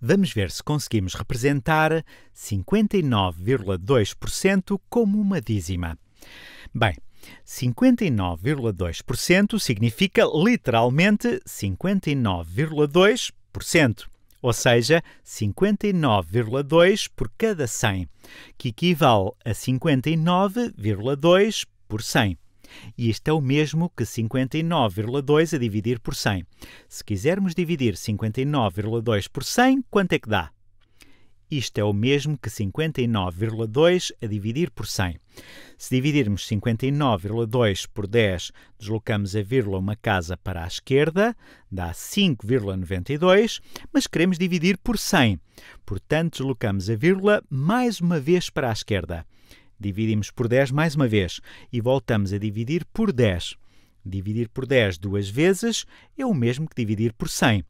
Vamos ver se conseguimos representar 59,2% como uma dízima. Bem, 59,2% significa literalmente 59,2%, ou seja, 59,2 por cada 100, que equivale a 59,2 por 100 e isto é o mesmo que 59,2 a dividir por 100. Se quisermos dividir 59,2 por 100, quanto é que dá? Isto é o mesmo que 59,2 a dividir por 100. Se dividirmos 59,2 por 10, deslocamos a vírgula uma casa para a esquerda, dá 5,92, mas queremos dividir por 100. Portanto, deslocamos a vírgula mais uma vez para a esquerda. Dividimos por 10 mais uma vez e voltamos a dividir por 10. Dividir por 10 duas vezes é o mesmo que dividir por 100.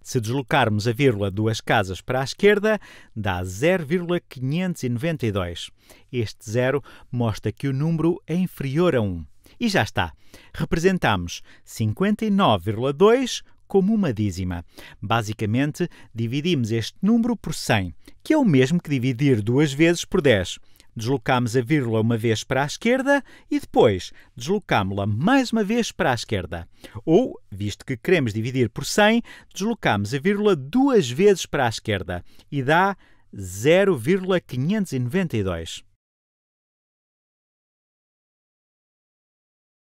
Se deslocarmos a vírgula duas casas para a esquerda, dá 0,592. Este zero mostra que o número é inferior a 1. E já está. Representamos 59,2 como uma dízima. Basicamente, dividimos este número por 100, que é o mesmo que dividir duas vezes por 10 deslocamos a vírgula uma vez para a esquerda e depois deslocámo-la mais uma vez para a esquerda. Ou, visto que queremos dividir por 100, deslocamos a vírgula duas vezes para a esquerda e dá 0,592.